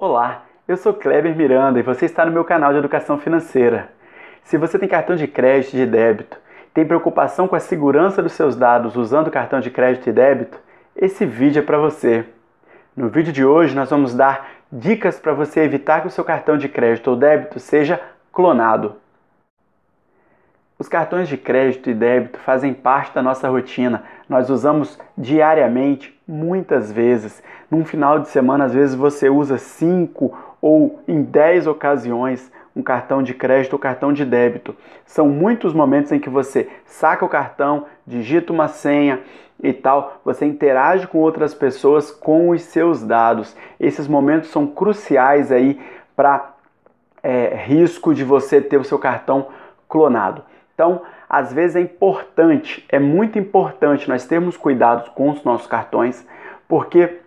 Olá, eu sou Kleber Miranda e você está no meu canal de Educação Financeira. Se você tem cartão de crédito e de débito, tem preocupação com a segurança dos seus dados usando cartão de crédito e débito, esse vídeo é para você. No vídeo de hoje nós vamos dar dicas para você evitar que o seu cartão de crédito ou débito seja clonado. Os cartões de crédito e débito fazem parte da nossa rotina. Nós usamos diariamente, muitas vezes. Num final de semana, às vezes você usa cinco ou em dez ocasiões um cartão de crédito ou cartão de débito. São muitos momentos em que você saca o cartão, digita uma senha e tal, você interage com outras pessoas com os seus dados. Esses momentos são cruciais aí para é, eh, risco de você ter o seu cartão clonado. Então, às vezes é importante, é muito importante nós termos cuidado com os nossos cartões, porque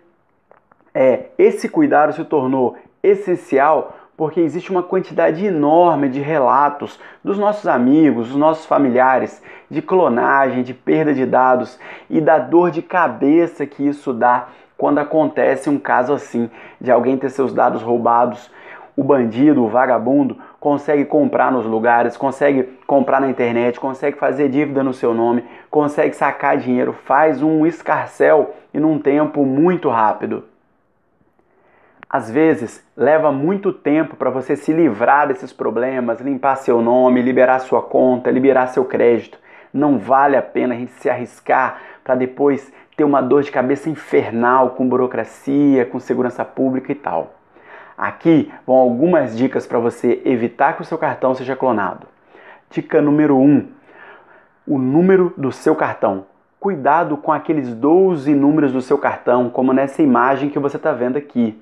é, esse cuidado se tornou essencial porque existe uma quantidade enorme de relatos dos nossos amigos, dos nossos familiares, de clonagem, de perda de dados e da dor de cabeça que isso dá quando acontece um caso assim, de alguém ter seus dados roubados, o bandido, o vagabundo consegue comprar nos lugares, consegue comprar na internet, consegue fazer dívida no seu nome, consegue sacar dinheiro, faz um escarcel e num tempo muito rápido. Às vezes leva muito tempo para você se livrar desses problemas, limpar seu nome, liberar sua conta, liberar seu crédito. Não vale a pena a gente se arriscar para depois ter uma dor de cabeça infernal com burocracia, com segurança pública e tal. Aqui vão algumas dicas para você evitar que o seu cartão seja clonado. Dica número 1: um, o número do seu cartão. Cuidado com aqueles 12 números do seu cartão, como nessa imagem que você está vendo aqui.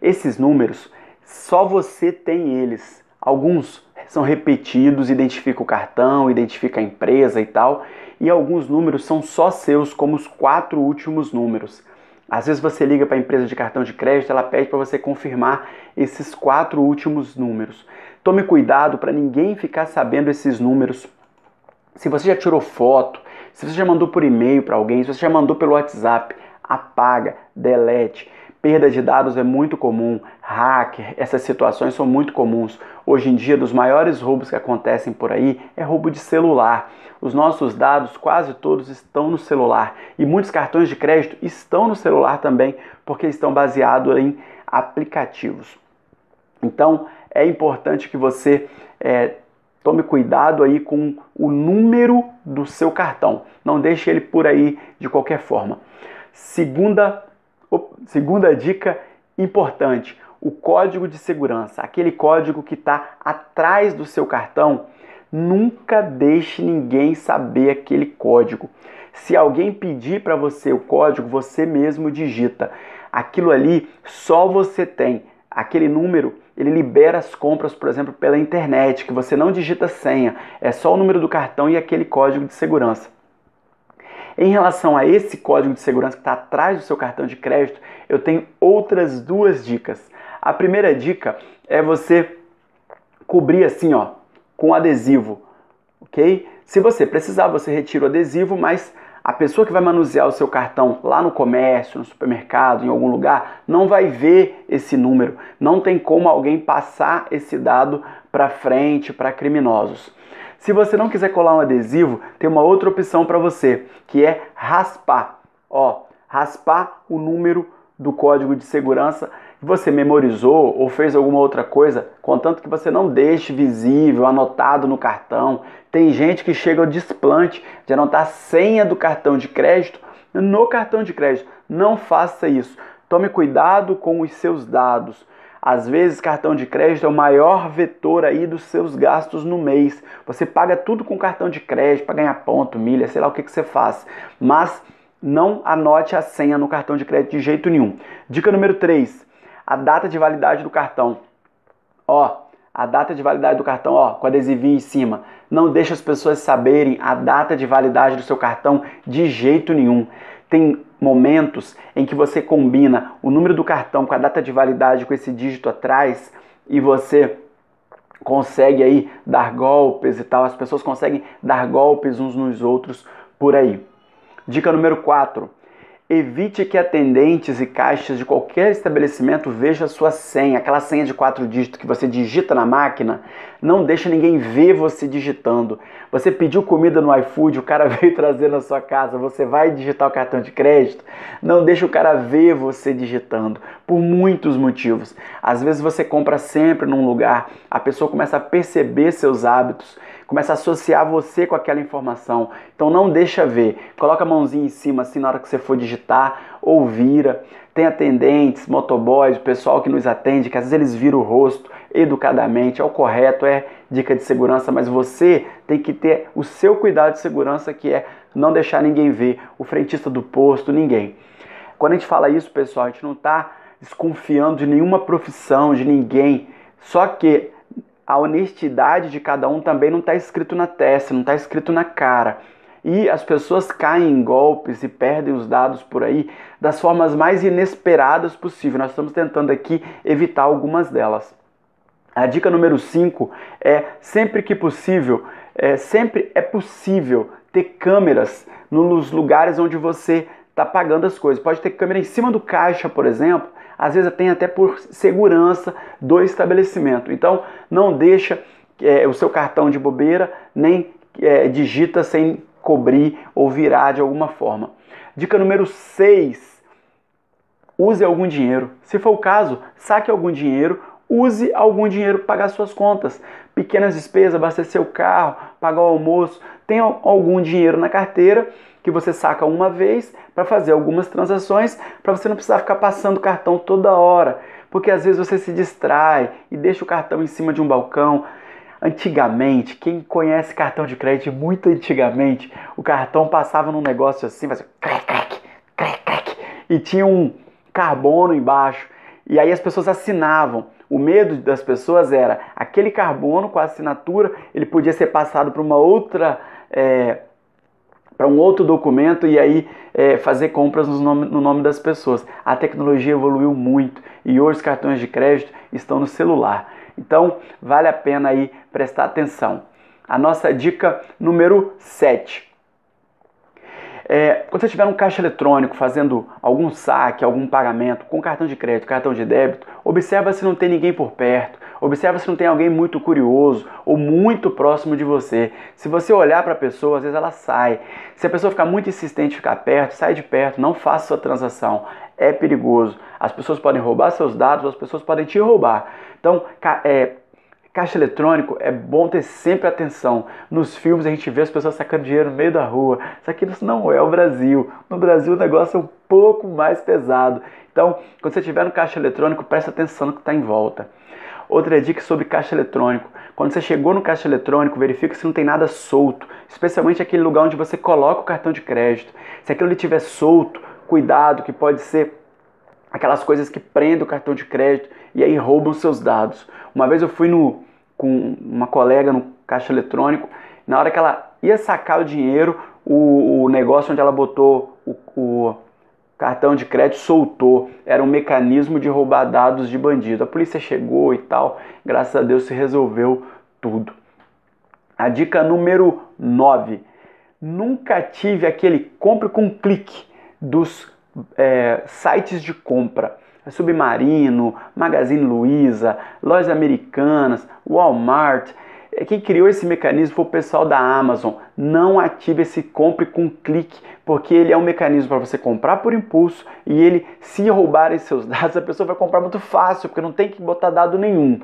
Esses números, só você tem eles. Alguns são repetidos, identifica o cartão, identifica a empresa e tal, e alguns números são só seus, como os quatro últimos números. Às vezes você liga para a empresa de cartão de crédito, ela pede para você confirmar esses quatro últimos números. Tome cuidado para ninguém ficar sabendo esses números. Se você já tirou foto, se você já mandou por e-mail para alguém, se você já mandou pelo WhatsApp, apaga, delete. Perda de dados é muito comum, hacker, essas situações são muito comuns. Hoje em dia, dos maiores roubos que acontecem por aí é roubo de celular. Os nossos dados, quase todos, estão no celular e muitos cartões de crédito estão no celular também, porque estão baseados em aplicativos. Então, é importante que você é, tome cuidado aí com o número do seu cartão. Não deixe ele por aí de qualquer forma. Segunda Segunda dica importante: o código de segurança, aquele código que está atrás do seu cartão, nunca deixe ninguém saber aquele código. Se alguém pedir para você o código, você mesmo digita. Aquilo ali só você tem. Aquele número, ele libera as compras, por exemplo, pela internet, que você não digita senha, é só o número do cartão e aquele código de segurança. Em relação a esse código de segurança que está atrás do seu cartão de crédito, eu tenho outras duas dicas. A primeira dica é você cobrir assim, ó, com adesivo, ok? Se você precisar, você retira o adesivo, mas a pessoa que vai manusear o seu cartão lá no comércio, no supermercado, em algum lugar, não vai ver esse número. Não tem como alguém passar esse dado para frente para criminosos. Se você não quiser colar um adesivo, tem uma outra opção para você, que é raspar. Ó, raspar o número do código de segurança que você memorizou ou fez alguma outra coisa, contanto que você não deixe visível, anotado no cartão. Tem gente que chega ao desplante de anotar a senha do cartão de crédito no cartão de crédito. Não faça isso. Tome cuidado com os seus dados. Às vezes, cartão de crédito é o maior vetor aí dos seus gastos no mês. Você paga tudo com cartão de crédito para ganhar ponto, milha, sei lá o que, que você faz. Mas não anote a senha no cartão de crédito de jeito nenhum. Dica número 3: a data de validade do cartão. Ó, a data de validade do cartão, ó, com adesivinho em cima. Não deixe as pessoas saberem a data de validade do seu cartão de jeito nenhum. Tem momentos em que você combina o número do cartão com a data de validade com esse dígito atrás e você consegue aí dar golpes e tal, as pessoas conseguem dar golpes uns nos outros por aí. Dica número 4, Evite que atendentes e caixas de qualquer estabelecimento vejam a sua senha, aquela senha de quatro dígitos que você digita na máquina. Não deixe ninguém ver você digitando. Você pediu comida no iFood, o cara veio trazer na sua casa, você vai digitar o cartão de crédito. Não deixe o cara ver você digitando, por muitos motivos. Às vezes você compra sempre num lugar, a pessoa começa a perceber seus hábitos começa a associar você com aquela informação. Então não deixa ver. Coloca a mãozinha em cima assim na hora que você for digitar ou vira. Tem atendentes, motoboys, pessoal que nos atende, que às vezes eles viram o rosto educadamente, é o correto, é dica de segurança, mas você tem que ter o seu cuidado de segurança que é não deixar ninguém ver, o frentista do posto, ninguém. Quando a gente fala isso, pessoal, a gente não está desconfiando de nenhuma profissão, de ninguém. Só que a honestidade de cada um também não está escrito na testa, não está escrito na cara. E as pessoas caem em golpes e perdem os dados por aí das formas mais inesperadas possível. Nós estamos tentando aqui evitar algumas delas. A dica número 5 é sempre que possível, é, sempre é possível ter câmeras nos lugares onde você está pagando as coisas. Pode ter câmera em cima do caixa, por exemplo, às vezes tem até por segurança do estabelecimento. Então não deixa é, o seu cartão de bobeira, nem é, digita sem cobrir ou virar de alguma forma. Dica número 6. Use algum dinheiro. Se for o caso, saque algum dinheiro, use algum dinheiro para pagar suas contas. Pequenas despesas, abastecer o carro, pagar o almoço, tenha algum dinheiro na carteira que você saca uma vez para fazer algumas transações, para você não precisar ficar passando cartão toda hora, porque às vezes você se distrai e deixa o cartão em cima de um balcão. Antigamente, quem conhece cartão de crédito muito antigamente, o cartão passava num negócio assim, fazia crack, crack, crack, crec, e tinha um carbono embaixo. E aí as pessoas assinavam. O medo das pessoas era aquele carbono com a assinatura, ele podia ser passado para uma outra é, para um outro documento e aí é, fazer compras no nome, no nome das pessoas. A tecnologia evoluiu muito e hoje os cartões de crédito estão no celular. Então vale a pena aí prestar atenção. A nossa dica número 7. É, quando você tiver um caixa eletrônico fazendo algum saque, algum pagamento com cartão de crédito, cartão de débito, observa se não tem ninguém por perto, Observa se não tem alguém muito curioso ou muito próximo de você. Se você olhar para a pessoa, às vezes ela sai. Se a pessoa ficar muito insistente, ficar perto, sai de perto, não faça sua transação. É perigoso. As pessoas podem roubar seus dados, as pessoas podem te roubar. Então, é, Caixa eletrônico é bom ter sempre atenção. Nos filmes a gente vê as pessoas sacando dinheiro no meio da rua. Isso aqui não é o Brasil. No Brasil o negócio é um pouco mais pesado. Então, quando você estiver no caixa eletrônico, preste atenção no que está em volta. Outra é dica sobre caixa eletrônico. Quando você chegou no caixa eletrônico, verifica se não tem nada solto, especialmente aquele lugar onde você coloca o cartão de crédito. Se aquilo estiver solto, cuidado, que pode ser aquelas coisas que prendem o cartão de crédito e aí roubam seus dados. Uma vez eu fui no, com uma colega no caixa eletrônico, na hora que ela ia sacar o dinheiro, o, o negócio onde ela botou o, o cartão de crédito soltou, era um mecanismo de roubar dados de bandido. A polícia chegou e tal, graças a Deus se resolveu tudo. A dica número 9. Nunca tive aquele compre com clique dos é, sites de compra. Submarino, Magazine Luiza, lojas americanas, Walmart, é quem criou esse mecanismo foi o pessoal da Amazon. Não ative esse compre com clique, porque ele é um mecanismo para você comprar por impulso e ele, se roubarem seus dados, a pessoa vai comprar muito fácil, porque não tem que botar dado nenhum.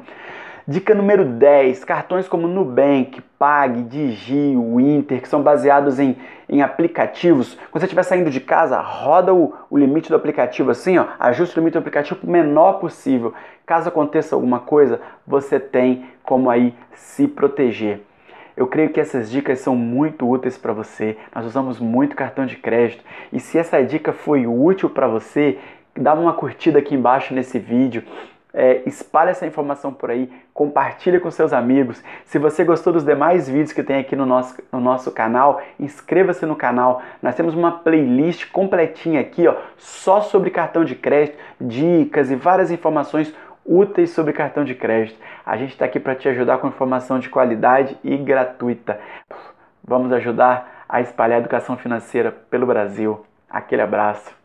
Dica número 10: cartões como Nubank, Pag, Digi, Inter, que são baseados em, em aplicativos. Quando você estiver saindo de casa, roda o, o limite do aplicativo assim, ó, ajuste o limite do aplicativo o menor possível. Caso aconteça alguma coisa, você tem como aí se proteger. Eu creio que essas dicas são muito úteis para você. Nós usamos muito cartão de crédito e se essa dica foi útil para você, dá uma curtida aqui embaixo nesse vídeo, é, espalha essa informação por aí, compartilha com seus amigos. Se você gostou dos demais vídeos que tem aqui no nosso, no nosso canal, inscreva-se no canal. Nós temos uma playlist completinha aqui, ó, só sobre cartão de crédito, dicas e várias informações úteis sobre cartão de crédito. A gente está aqui para te ajudar com informação de qualidade e gratuita. Vamos ajudar a espalhar a educação financeira pelo Brasil. Aquele abraço.